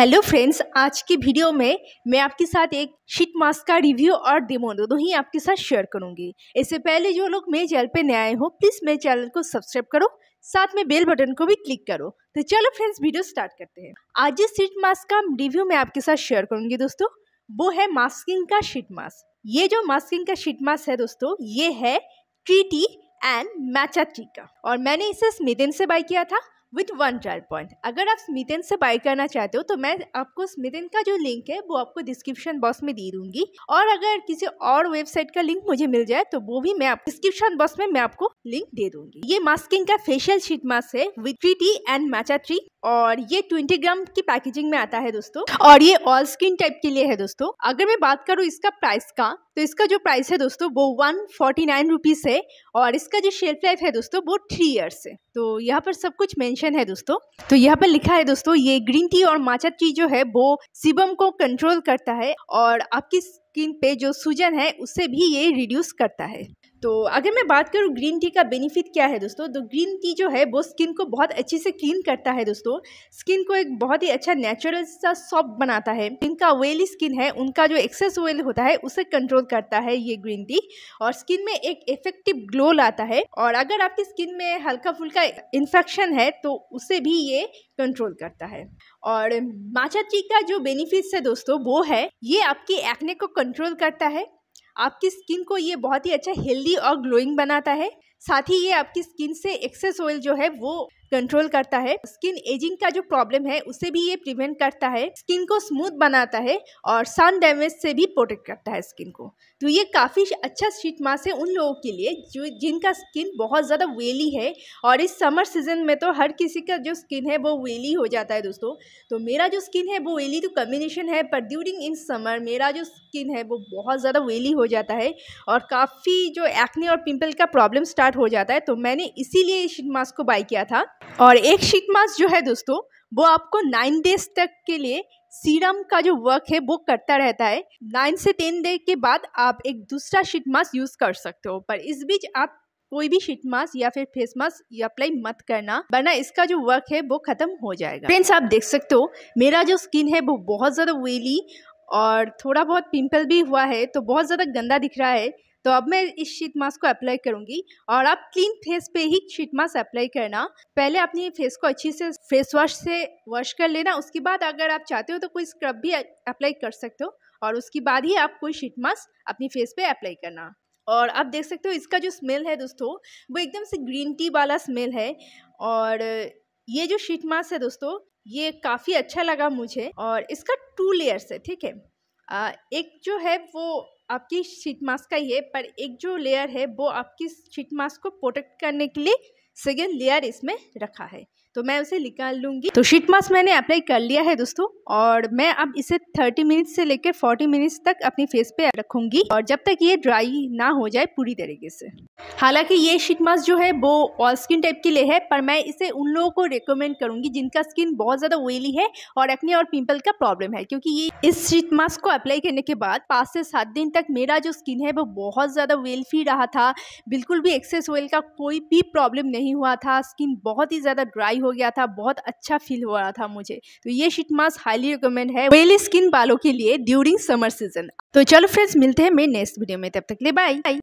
hello friends आज की video में मैं आपके साथ एक शीट मास्क का रिव्यू और डेमो दोनों ही आपके साथ शेयर करूंगी इससे पहले जो लोग मेरे चैनल पे नए आए हो प्लीज़ मेरे चैनल को सब्सक्राइब करो साथ में बेल बटन को भी क्लिक करो तो चलो फ्रेंड्स वीडियो स्टार्ट करते हैं आज जिस शीट मास्क का रिव्यू मैं आपके साथ शेयर करूँगी दोस्तों वो है मास्किंग का शीट मास्क ये जो मास्किंग का शीट मास्क है दोस्तों ये है ट्रीटी एंड मैचा टीका और मैंने इसे स्मिदेन से बाय किया था विथ वन ट्रायल पॉइंट अगर आप स्मिथन से बाय करना चाहते हो तो मैं आपको स्मिथन का जो लिंक है वो आपको डिस्क्रिप्शन बॉक्स में दे दूंगी और अगर किसी और वेबसाइट का लिंक मुझे मिल जाए तो वो भी मैं डिस्क्रिप्शन बॉक्स में मैं आपको लिंक दे दूंगी ये मास्किंग का फेशियल शीट मास्क है with tree tea and matcha tree और ये ट्वेंटी ग्राम की पैकेजिंग में आता है दोस्तों और ये ऑल स्किन टाइप के लिए है दोस्तों अगर मैं बात करूँ इसका प्राइस का तो इसका जो प्राइस है दोस्तों वो वन फोर्टी नाइन रुपीज़ है और इसका जो शेल्फ लाइफ है दोस्तों वो थ्री ईयर्स है तो यहाँ पर सब कुछ मेंशन है दोस्तों तो यहाँ पर लिखा है दोस्तों ये ग्रीन टी और माचा टी जो है वो सिबम को कंट्रोल करता है और आपकी स्किन पे जो सूजन है उसे भी ये रिड्यूस करता है तो अगर मैं बात करूँ ग्रीन टी का बेनिफिट क्या है दोस्तों तो ग्रीन टी जो है वो स्किन को बहुत अच्छे से क्लीन करता है दोस्तों स्किन को एक बहुत ही अच्छा नेचुरल सा सॉफ्ट बनाता है जिनका ऑयली स्किन है उनका जो एक्सेस ऑयल होता है उसे कंट्रोल करता है ये ग्रीन टी और स्किन में एक इफेक्टिव ग्लो लाता है और अगर आपकी स्किन में हल्का फुल्का इन्फेक्शन है तो उसे भी ये कंट्रोल करता है और माचा टी का जो बेनिफिट्स है दोस्तों वो है ये आपकी एक्ने को कंट्रोल करता है आपकी स्किन को ये बहुत ही अच्छा हेल्दी और ग्लोइंग बनाता है साथ ही ये आपकी स्किन से एक्सेस ऑयल जो है वो कंट्रोल करता है स्किन एजिंग का जो प्रॉब्लम है उसे भी ये प्रिवेंट करता है स्किन को स्मूथ बनाता है और सन डैमेज से भी प्रोटेक्ट करता है स्किन को तो ये काफ़ी अच्छा शीट मास है उन लोगों के लिए जो जिनका स्किन बहुत ज़्यादा वेली है और इस समर सीजन में तो हर किसी का जो स्किन है वो वेली हो जाता है दोस्तों तो मेरा जो स्किन है वो वेली तो कम्बिनेशन है पर ड्यूरिंग इन समर मेरा जो स्किन है वो बहुत ज़्यादा वेली हो जाता है और काफ़ी जो एक्ने और पिम्पल का प्रॉब्लम स्टार्ट स्टार्ट हो जाता है तो मैंने इसीलिए इस शीट मास्क को बाई किया था और एक शीट मास्क जो है दोस्तों वो आपको नाइन डेज तक के लिए सीरम का जो वर्क है वो करता रहता है नाइन से टेन डे के बाद आप एक दूसरा शीट मास्क यूज़ कर सकते हो पर इस बीच आप कोई भी शीट मास्क या फिर फेस मास्क अप्लाई मत करना वरना इसका जो वर्क है वो खत्म हो जाएगा फ्रेंड्स आप देख सकते हो मेरा जो स्किन है वो बहुत ज़्यादा वेली और थोड़ा बहुत पिंपल भी हुआ है तो बहुत ज़्यादा गंदा दिख रहा है तो अब मैं इस शीट मास्क को अप्लाई करूंगी और आप क्लीन फेस पे ही शीट मास्क अप्लाई करना पहले अपनी फेस को अच्छी से फेस वॉश से वॉश कर लेना उसके बाद अगर आप चाहते हो तो कोई स्क्रब भी अप्लाई कर सकते हो और उसके बाद ही आप कोई शीट मास्क अपनी फेस पे अप्लाई करना और आप देख सकते हो इसका जो स्मेल है दोस्तों वो एकदम से ग्रीन टी वाला स्मेल है और ये जो शीट मास्क है दोस्तों ये काफ़ी अच्छा लगा मुझे और इसका टू लेयर्स है ठीक है एक जो है वो आपकी शीट मास्क का ही है पर एक जो लेयर है वो आपकी शीट मास्क को प्रोटेक्ट करने के लिए सेकेंड लेयर इसमें रखा है तो मैं उसे निकाल लूँगी तो शीट मास्क मैंने अप्लाई कर लिया है दोस्तों और मैं अब इसे 30 मिनट से लेकर 40 मिनट्स तक अपनी फेस पे रखूँगी और जब तक ये ड्राई ना हो जाए पूरी तरीके से हालांकि ये शीट मास्क जो है वो ऑल स्किन टाइप के लिए है पर मैं इसे उन लोगों को रिकमेंड करूँगी जिनका स्किन बहुत ज़्यादा ऑयली है और एक्ने और पिम्पल का प्रॉब्लम है क्योंकि ये इस शीट मास्क को अप्लाई करने के बाद पाँच से सात दिन तक मेरा जो स्किन है वो बहुत ज़्यादा वेल फ्री रहा था बिल्कुल भी एक्सेस ऑयल का कोई भी प्रॉब्लम नहीं हुआ था स्किन बहुत ही ज़्यादा ड्राई हो गया था बहुत अच्छा फील हो रहा था मुझे तो ये शीट मास्क हाईली रिकमेंड है वेली स्किन बालों के लिए ड्यूरिंग समर सीजन तो चलो फ्रेंड्स मिलते हैं मेरे नेक्स्ट वीडियो में तब तक ले बाय